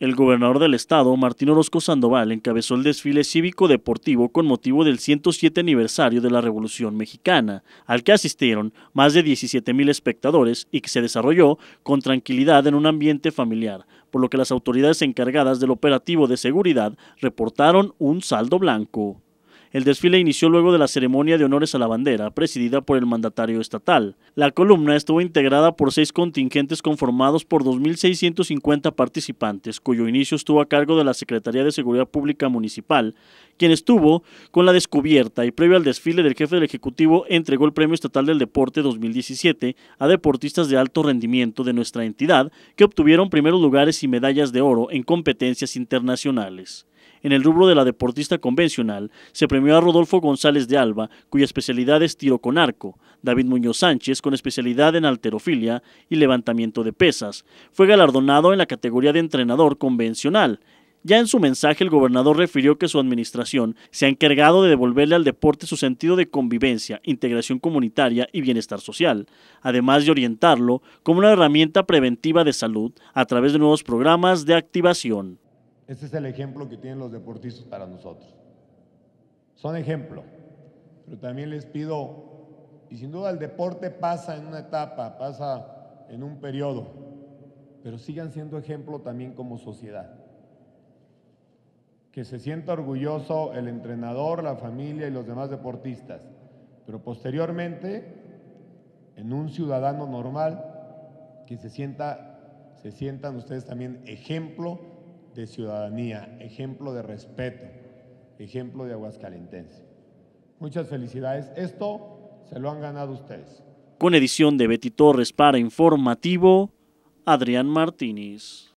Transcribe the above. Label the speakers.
Speaker 1: El gobernador del estado, Martín Orozco Sandoval, encabezó el desfile cívico-deportivo con motivo del 107 aniversario de la Revolución Mexicana, al que asistieron más de 17.000 espectadores y que se desarrolló con tranquilidad en un ambiente familiar, por lo que las autoridades encargadas del operativo de seguridad reportaron un saldo blanco. El desfile inició luego de la ceremonia de honores a la bandera, presidida por el mandatario estatal. La columna estuvo integrada por seis contingentes conformados por 2.650 participantes, cuyo inicio estuvo a cargo de la Secretaría de Seguridad Pública Municipal, quien estuvo con la descubierta y previo al desfile del jefe del Ejecutivo entregó el Premio Estatal del Deporte 2017 a deportistas de alto rendimiento de nuestra entidad que obtuvieron primeros lugares y medallas de oro en competencias internacionales. En el rubro de la deportista convencional, se premió a Rodolfo González de Alba, cuya especialidad es tiro con arco, David Muñoz Sánchez, con especialidad en alterofilia y levantamiento de pesas. Fue galardonado en la categoría de entrenador convencional. Ya en su mensaje, el gobernador refirió que su administración se ha encargado de devolverle al deporte su sentido de convivencia, integración comunitaria y bienestar social, además de orientarlo como una herramienta preventiva de salud a través de nuevos programas de activación.
Speaker 2: Este es el ejemplo que tienen los deportistas para nosotros. Son ejemplo. Pero también les pido, y sin duda el deporte pasa en una etapa, pasa en un periodo, pero sigan siendo ejemplo también como sociedad. Que se sienta orgulloso el entrenador, la familia y los demás deportistas, pero posteriormente en un ciudadano normal que se sienta se sientan ustedes también ejemplo de ciudadanía, ejemplo de respeto, ejemplo de aguascalentense. Muchas felicidades. Esto se lo han ganado ustedes.
Speaker 1: Con edición de Betty Torres para Informativo, Adrián Martínez.